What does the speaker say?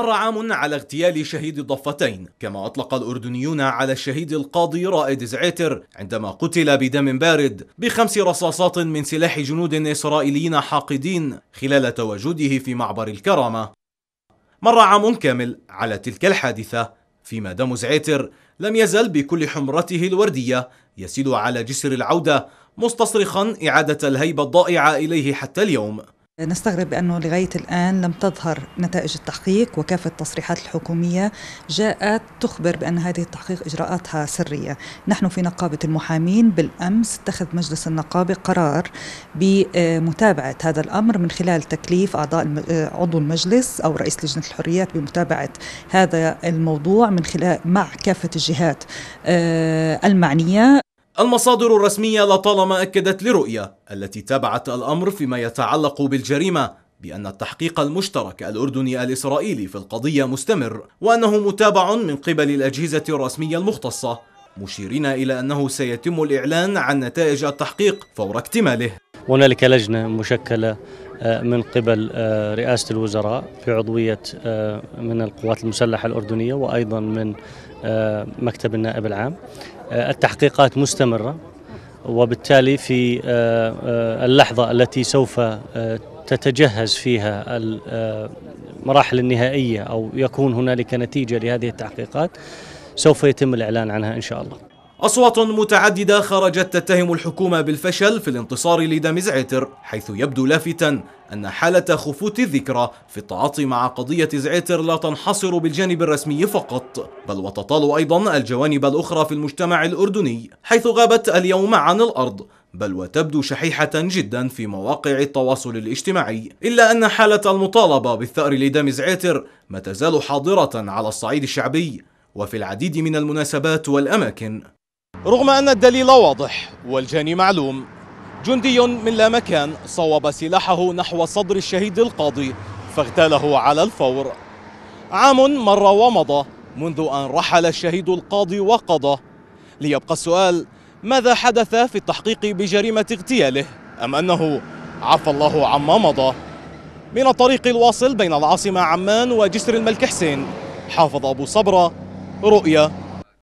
مر عام على اغتيال شهيد الضفتين كما أطلق الأردنيون على الشهيد القاضي رائد زعيتر عندما قتل بدم بارد بخمس رصاصات من سلاح جنود إسرائيليين حاقدين خلال تواجده في معبر الكرامة مر عام كامل على تلك الحادثة فيما دم زعيتر لم يزل بكل حمرته الوردية يسيل على جسر العودة مستصرخا إعادة الهيبة الضائعة إليه حتى اليوم نستغرب بأنه لغاية الآن لم تظهر نتائج التحقيق وكافة التصريحات الحكومية جاءت تخبر بأن هذه التحقيق إجراءاتها سرية نحن في نقابة المحامين بالأمس اتخذ مجلس النقابة قرار بمتابعة هذا الأمر من خلال تكليف أعضاء عضو المجلس أو رئيس لجنة الحريات بمتابعة هذا الموضوع من خلال مع كافة الجهات آه، المعنية المصادر الرسمية لطالما أكدت لرؤية التي تابعت الأمر فيما يتعلق بالجريمة بأن التحقيق المشترك الأردني الإسرائيلي في القضية مستمر وأنه متابع من قبل الأجهزة الرسمية المختصة مشيرين إلى أنه سيتم الإعلان عن نتائج التحقيق فور اكتماله هنالك لجنة مشكلة آه، من قبل آه، رئاسة الوزراء في عضوية آه، من القوات المسلحة الأردنية وأيضا من مكتب النائب العام التحقيقات مستمرة وبالتالي في اللحظة التي سوف تتجهز فيها المراحل النهائية أو يكون هنالك نتيجة لهذه التحقيقات سوف يتم الإعلان عنها إن شاء الله أصوات متعددة خرجت تتهم الحكومة بالفشل في الانتصار لدم زعتر حيث يبدو لافتا أن حالة خفوت الذكرى في التعاطي مع قضية زعتر لا تنحصر بالجانب الرسمي فقط بل وتطال أيضا الجوانب الأخرى في المجتمع الأردني حيث غابت اليوم عن الأرض بل وتبدو شحيحة جدا في مواقع التواصل الاجتماعي إلا أن حالة المطالبة بالثأر لدم زعتر ما تزال حاضرة على الصعيد الشعبي وفي العديد من المناسبات والأماكن رغم أن الدليل واضح والجاني معلوم جندي من لا مكان صوب سلاحه نحو صدر الشهيد القاضي فاغتاله على الفور عام مر ومضى منذ أن رحل الشهيد القاضي وقضى ليبقى السؤال ماذا حدث في التحقيق بجريمة اغتياله أم أنه عفى الله عما مضى من الطريق الواصل بين العاصمة عمان وجسر الملك حسين حافظ أبو صبرة رؤيا